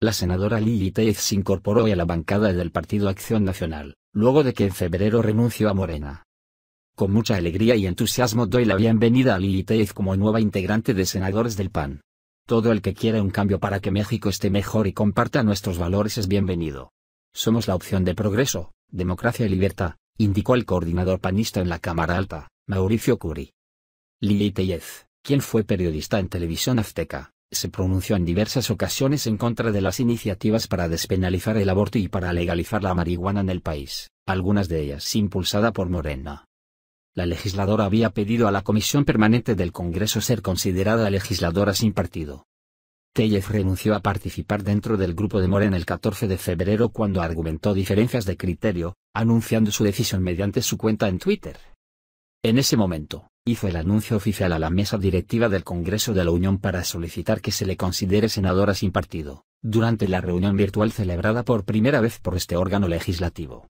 la senadora Lili se incorporó a la bancada del Partido Acción Nacional, luego de que en febrero renunció a Morena. Con mucha alegría y entusiasmo doy la bienvenida a Lili como nueva integrante de senadores del PAN. Todo el que quiera un cambio para que México esté mejor y comparta nuestros valores es bienvenido. Somos la opción de progreso, democracia y libertad, indicó el coordinador panista en la Cámara Alta, Mauricio Curi. Lili tayez quien fue periodista en Televisión Azteca, se pronunció en diversas ocasiones en contra de las iniciativas para despenalizar el aborto y para legalizar la marihuana en el país, algunas de ellas impulsada por Morena. La legisladora había pedido a la Comisión Permanente del Congreso ser considerada legisladora sin partido. Tellez renunció a participar dentro del grupo de Morena el 14 de febrero cuando argumentó diferencias de criterio, anunciando su decisión mediante su cuenta en Twitter. En ese momento, hizo el anuncio oficial a la mesa directiva del Congreso de la Unión para solicitar que se le considere senadora sin partido, durante la reunión virtual celebrada por primera vez por este órgano legislativo.